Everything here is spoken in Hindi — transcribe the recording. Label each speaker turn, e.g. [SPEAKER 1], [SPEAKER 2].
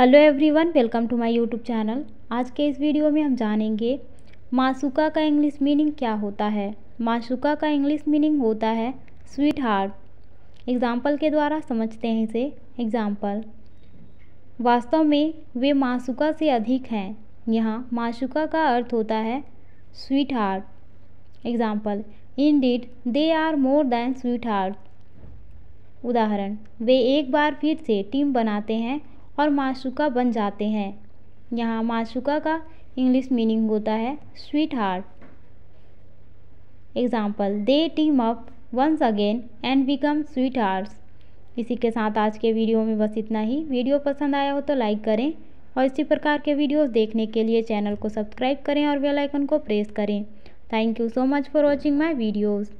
[SPEAKER 1] hello everyone welcome to my YouTube channel आज के इस वीडियो में हम जानेंगे मासुका का इंग्लिश मीनिंग क्या होता है मासुका का इंग्लिश मीनिंग होता है स्वीट हार्ट एग्ज़ाम्पल के द्वारा समझते हैं इसे एग्ज़ाम्पल वास्तव में वे मासुका से अधिक हैं यहाँ मासुका का अर्थ होता है sweetheart example indeed they are more than sweetheart उदाहरण वे एक बार फिर से टीम बनाते हैं और मासुका बन जाते हैं यहाँ मासुका का इंग्लिश मीनिंग होता है sweetheart example they team up once again and become sweetheart इसी के साथ आज के वीडियो में बस इतना ही वीडियो पसंद आया हो तो लाइक करें और इसी प्रकार के वीडियोस देखने के लिए चैनल को सब्सक्राइब करें और बेल आइकन को प्रेस करें thank you so much for watching my videos